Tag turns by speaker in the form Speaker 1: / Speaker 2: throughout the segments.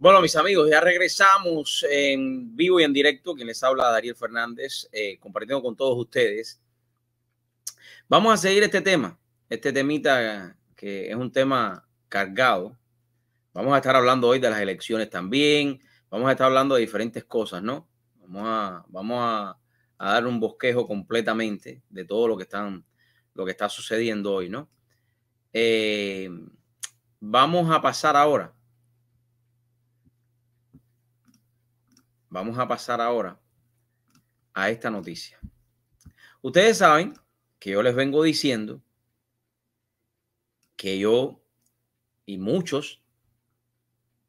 Speaker 1: Bueno, mis amigos, ya regresamos en vivo y en directo. Quien les habla, Darío Fernández, eh, compartiendo con todos ustedes. Vamos a seguir este tema, este temita que es un tema cargado. Vamos a estar hablando hoy de las elecciones también. Vamos a estar hablando de diferentes cosas, ¿no? Vamos a, vamos a, dar un bosquejo completamente de todo lo que, están, lo que está sucediendo hoy, ¿no? Eh, vamos a pasar ahora Vamos a pasar ahora a esta noticia. Ustedes saben que yo les vengo diciendo que yo y muchos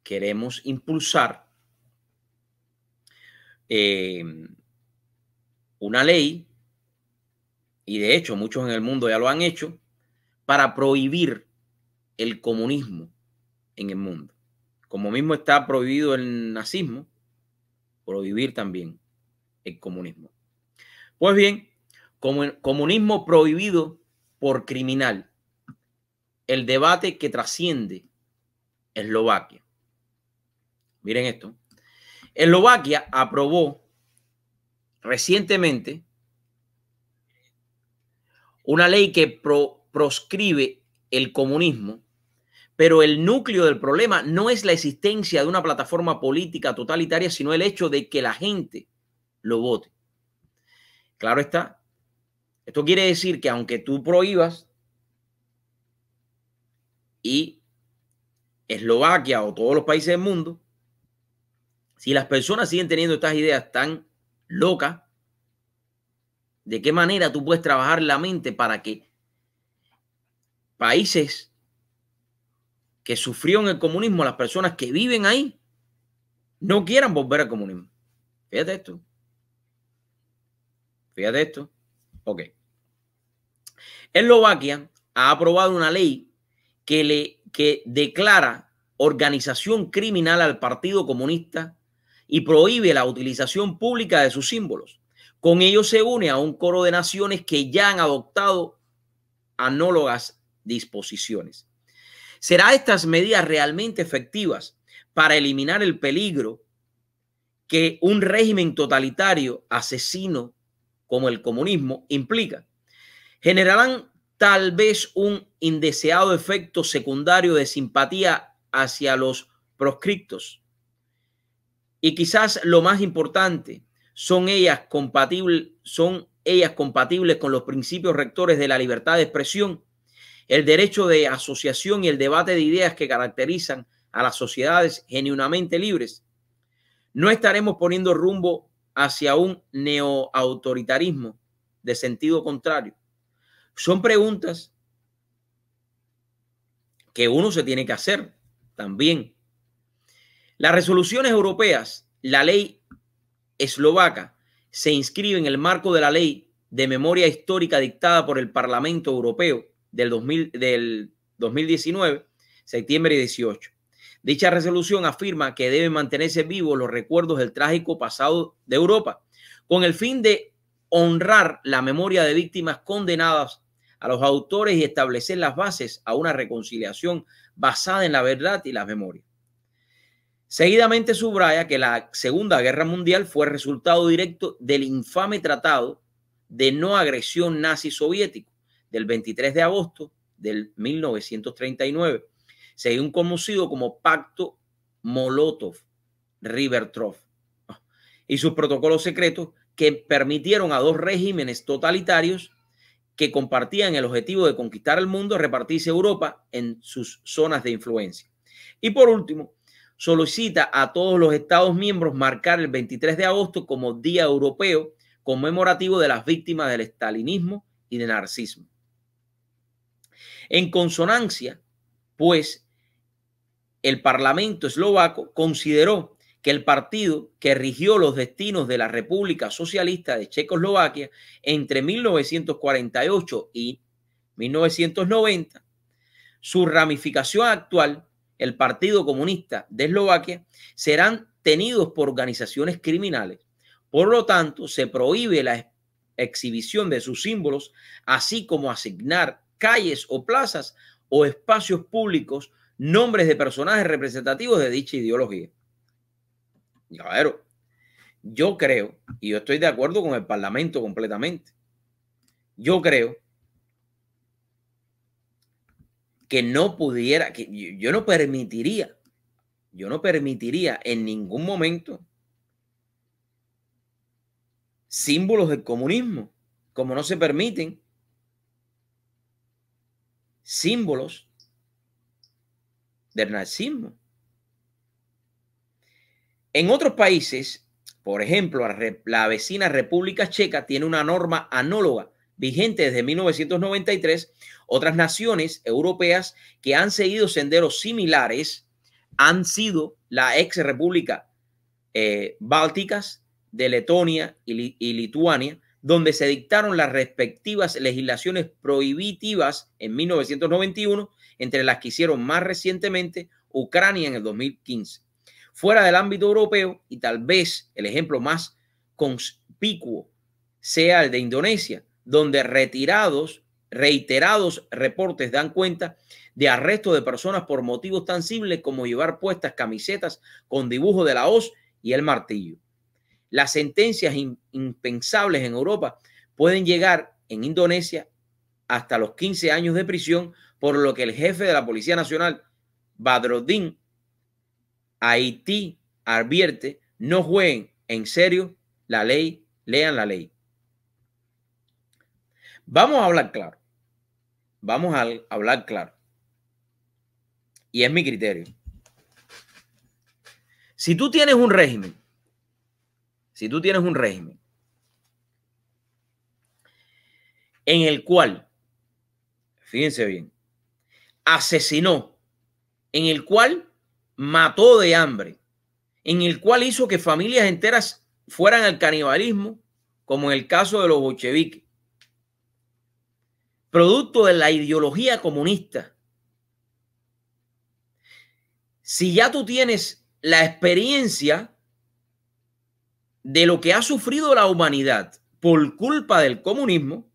Speaker 1: queremos impulsar eh, una ley, y de hecho muchos en el mundo ya lo han hecho, para prohibir el comunismo en el mundo. Como mismo está prohibido el nazismo, prohibir también el comunismo. Pues bien, como el comunismo prohibido por criminal, el debate que trasciende Eslovaquia. Miren esto. Eslovaquia aprobó recientemente una ley que proscribe el comunismo pero el núcleo del problema no es la existencia de una plataforma política totalitaria, sino el hecho de que la gente lo vote. Claro está. Esto quiere decir que aunque tú prohíbas y Eslovaquia o todos los países del mundo, si las personas siguen teniendo estas ideas tan locas, ¿de qué manera tú puedes trabajar la mente para que países que sufrió en el comunismo, las personas que viven ahí, no quieran volver al comunismo. Fíjate esto. Fíjate esto. Ok. Eslovaquia ha aprobado una ley que, le, que declara organización criminal al Partido Comunista y prohíbe la utilización pública de sus símbolos. Con ello se une a un coro de naciones que ya han adoptado anólogas disposiciones. ¿Serán estas medidas realmente efectivas para eliminar el peligro que un régimen totalitario asesino como el comunismo implica? ¿Generarán tal vez un indeseado efecto secundario de simpatía hacia los proscriptos? Y quizás lo más importante, ¿son ellas, compatibles, ¿son ellas compatibles con los principios rectores de la libertad de expresión? el derecho de asociación y el debate de ideas que caracterizan a las sociedades genuinamente libres, no estaremos poniendo rumbo hacia un neoautoritarismo de sentido contrario. Son preguntas que uno se tiene que hacer también. Las resoluciones europeas, la ley eslovaca, se inscribe en el marco de la ley de memoria histórica dictada por el Parlamento Europeo del, 2000, del 2019, septiembre 18. Dicha resolución afirma que deben mantenerse vivos los recuerdos del trágico pasado de Europa, con el fin de honrar la memoria de víctimas condenadas a los autores y establecer las bases a una reconciliación basada en la verdad y la memoria. Seguidamente subraya que la Segunda Guerra Mundial fue resultado directo del infame tratado de no agresión nazi soviético del 23 de agosto del 1939, un conocido como Pacto Molotov-Ribbentrop y sus protocolos secretos que permitieron a dos regímenes totalitarios que compartían el objetivo de conquistar el mundo, repartirse Europa en sus zonas de influencia. Y por último, solicita a todos los Estados miembros marcar el 23 de agosto como Día Europeo conmemorativo de las víctimas del estalinismo y del narcismo. En consonancia, pues, el Parlamento eslovaco consideró que el partido que rigió los destinos de la República Socialista de Checoslovaquia entre 1948 y 1990, su ramificación actual, el Partido Comunista de Eslovaquia, serán tenidos por organizaciones criminales. Por lo tanto, se prohíbe la exhibición de sus símbolos, así como asignar calles o plazas o espacios públicos nombres de personajes representativos de dicha ideología. Claro, yo creo, y yo estoy de acuerdo con el Parlamento completamente, yo creo que no pudiera, que yo no permitiría, yo no permitiría en ningún momento símbolos del comunismo, como no se permiten símbolos del nazismo. En otros países, por ejemplo, la vecina República Checa tiene una norma anóloga vigente desde 1993. Otras naciones europeas que han seguido senderos similares han sido la ex República eh, Bálticas de Letonia y Lituania, donde se dictaron las respectivas legislaciones prohibitivas en 1991, entre las que hicieron más recientemente Ucrania en el 2015. Fuera del ámbito europeo, y tal vez el ejemplo más conspicuo sea el de Indonesia, donde retirados, reiterados reportes dan cuenta de arresto de personas por motivos tan simples como llevar puestas camisetas con dibujo de la hoz y el martillo las sentencias impensables en Europa pueden llegar en Indonesia hasta los 15 años de prisión, por lo que el jefe de la Policía Nacional, Badrodin Haití, advierte, no jueguen en serio la ley, lean la ley. Vamos a hablar claro. Vamos a hablar claro. Y es mi criterio. Si tú tienes un régimen si tú tienes un régimen en el cual, fíjense bien, asesinó, en el cual mató de hambre, en el cual hizo que familias enteras fueran al canibalismo, como en el caso de los bolcheviques, producto de la ideología comunista. Si ya tú tienes la experiencia de lo que ha sufrido la humanidad por culpa del comunismo,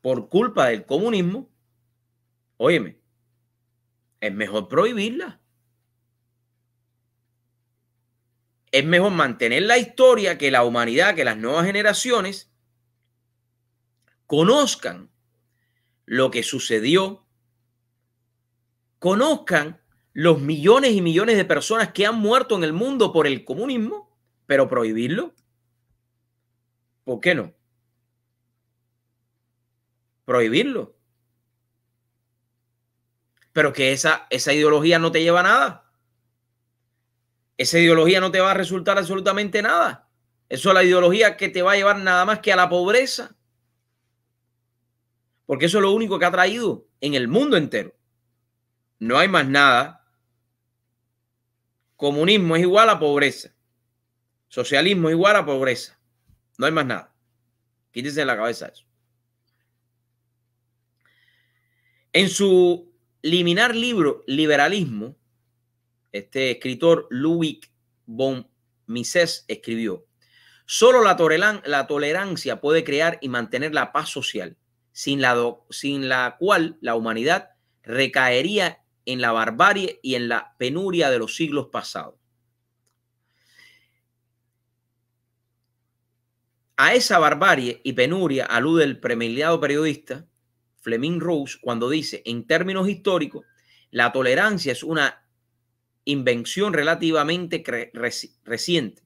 Speaker 1: por culpa del comunismo, óyeme, es mejor prohibirla. Es mejor mantener la historia que la humanidad, que las nuevas generaciones conozcan lo que sucedió, conozcan los millones y millones de personas que han muerto en el mundo por el comunismo, pero prohibirlo? ¿Por qué no? Prohibirlo. Pero que esa, esa ideología no te lleva a nada. Esa ideología no te va a resultar absolutamente nada. Eso es la ideología que te va a llevar nada más que a la pobreza. Porque eso es lo único que ha traído en el mundo entero. No hay más nada Comunismo es igual a pobreza. Socialismo es igual a pobreza. No hay más nada. Quítese en la cabeza eso. En su liminar libro Liberalismo, este escritor Ludwig von Mises escribió, solo la, tolerancia puede crear y mantener la paz social, sin la, sin la cual la humanidad recaería en la barbarie y en la penuria de los siglos pasados. A esa barbarie y penuria alude el premiado periodista Fleming Rose cuando dice, en términos históricos, la tolerancia es una invención relativamente reciente.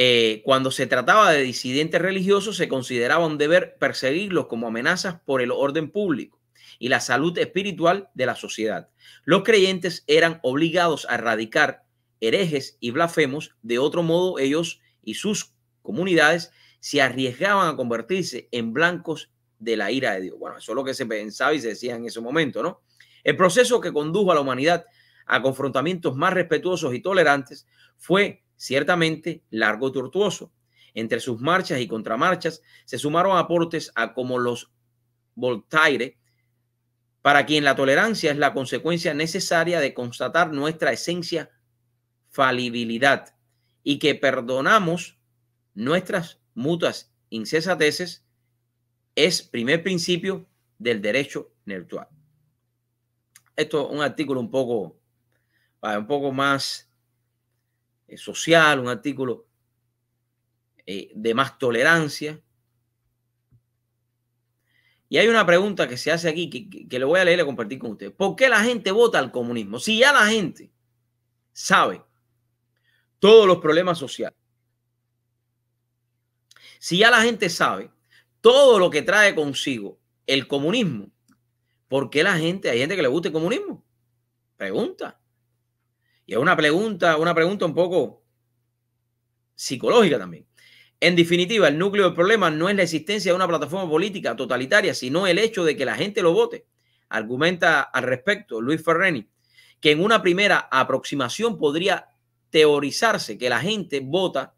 Speaker 1: Eh, cuando se trataba de disidentes religiosos, se consideraba un deber perseguirlos como amenazas por el orden público y la salud espiritual de la sociedad. Los creyentes eran obligados a erradicar herejes y blasfemos, de otro modo ellos y sus comunidades se arriesgaban a convertirse en blancos de la ira de Dios. Bueno, eso es lo que se pensaba y se decía en ese momento, ¿no? El proceso que condujo a la humanidad a confrontamientos más respetuosos y tolerantes fue ciertamente largo y tortuoso. Entre sus marchas y contramarchas se sumaron aportes a como los Voltaire para quien la tolerancia es la consecuencia necesaria de constatar nuestra esencia falibilidad y que perdonamos nuestras mutuas incesateces, es primer principio del derecho neutral. Esto es un artículo un poco, un poco más eh, social, un artículo eh, de más tolerancia, y hay una pregunta que se hace aquí que, le voy a leer y compartir con ustedes. ¿Por qué la gente vota al comunismo? Si ya la gente sabe todos los problemas sociales, si ya la gente sabe todo lo que trae consigo el comunismo, ¿por qué la gente, hay gente que le gusta el comunismo? Pregunta. Y es una pregunta, una pregunta un poco psicológica también. En definitiva, el núcleo del problema no es la existencia de una plataforma política totalitaria, sino el hecho de que la gente lo vote. Argumenta al respecto Luis Ferreni, que en una primera aproximación podría teorizarse que la gente vota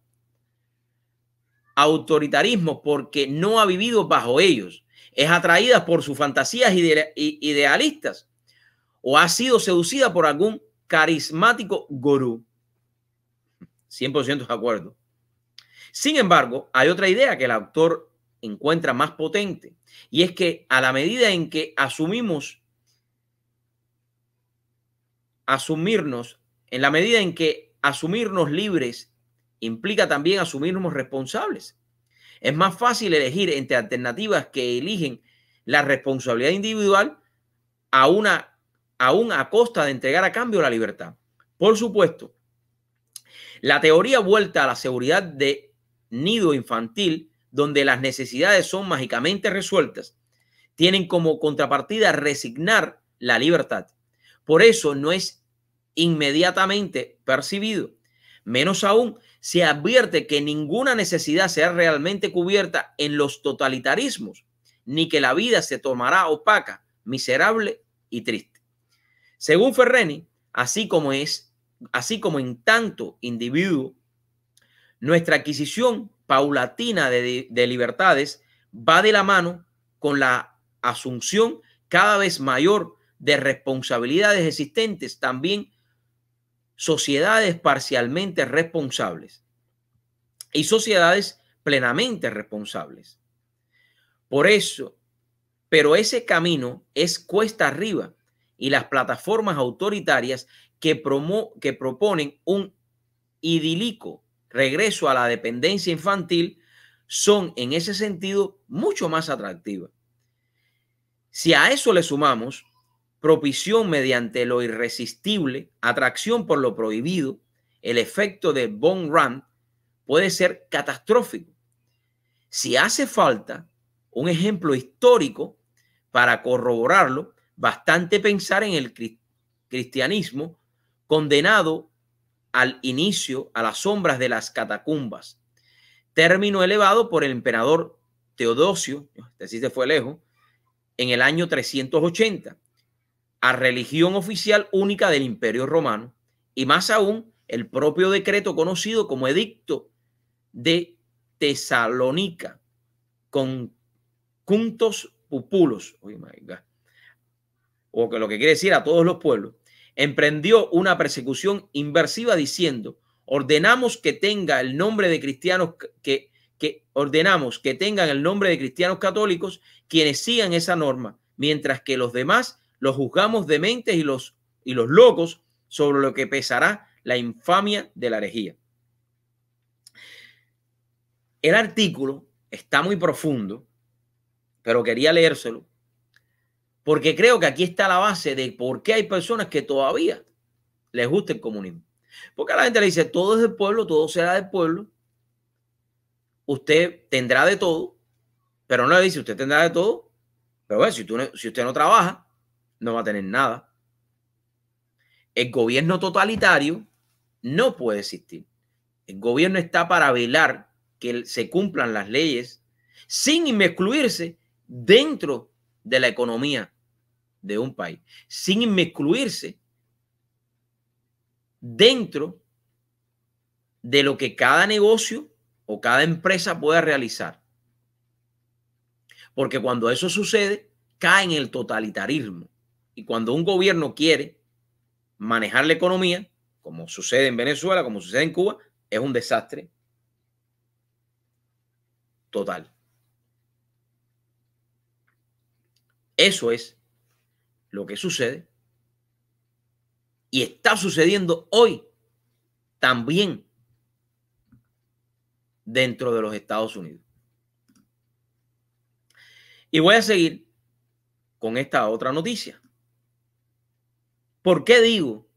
Speaker 1: autoritarismo porque no ha vivido bajo ellos, es atraída por sus fantasías idealistas o ha sido seducida por algún carismático gurú. 100% de acuerdo. Sin embargo, hay otra idea que el autor encuentra más potente y es que a la medida en que asumimos, asumirnos, en la medida en que asumirnos libres implica también asumirnos responsables. Es más fácil elegir entre alternativas que eligen la responsabilidad individual a una aún a costa de entregar a cambio la libertad. Por supuesto, la teoría vuelta a la seguridad de nido infantil donde las necesidades son mágicamente resueltas, tienen como contrapartida resignar la libertad. Por eso no es inmediatamente percibido. Menos aún, se advierte que ninguna necesidad sea realmente cubierta en los totalitarismos, ni que la vida se tomará opaca, miserable y triste. Según Ferreni, así como es, así como en tanto individuo nuestra adquisición paulatina de, libertades va de la mano con la asunción cada vez mayor de responsabilidades existentes, también sociedades parcialmente responsables y sociedades plenamente responsables. Por eso, pero ese camino es cuesta arriba y las plataformas autoritarias que, que proponen un idílico regreso a la dependencia infantil son en ese sentido mucho más atractivas. Si a eso le sumamos propición mediante lo irresistible, atracción por lo prohibido, el efecto de bon run puede ser catastrófico. Si hace falta un ejemplo histórico para corroborarlo, bastante pensar en el cristianismo condenado al inicio, a las sombras de las catacumbas, término elevado por el emperador Teodosio, así este se fue lejos, en el año 380, a religión oficial única del imperio romano, y más aún el propio decreto conocido como Edicto de Tesalónica, con cuntos pupulos, o que lo que quiere decir a todos los pueblos, emprendió una persecución inversiva diciendo, ordenamos que tenga el nombre de cristianos que, ordenamos que tengan el nombre de cristianos católicos quienes sigan esa norma, mientras que los demás los juzgamos dementes y los y los locos sobre lo que pesará la infamia de la herejía. El artículo está muy profundo, pero quería leérselo porque creo que aquí está la base de por qué hay personas que todavía les gusta el comunismo. Porque a la gente le dice, todo es del pueblo, todo será del pueblo. Usted tendrá de todo, pero no le dice, usted tendrá de todo. Pero si, tú, si usted no trabaja, no va a tener nada. El gobierno totalitario no puede existir. El gobierno está para velar que se cumplan las leyes sin inmiscuirse dentro de la economía de un país, sin inmiscuirse dentro de lo que cada negocio o cada empresa pueda realizar. Porque cuando eso sucede, cae en el totalitarismo. Y cuando un gobierno quiere manejar la economía, como sucede en Venezuela, como sucede en Cuba, es un desastre total. Eso es lo que sucede y está sucediendo hoy también dentro de los Estados Unidos. Y voy a seguir con esta otra noticia. ¿Por qué digo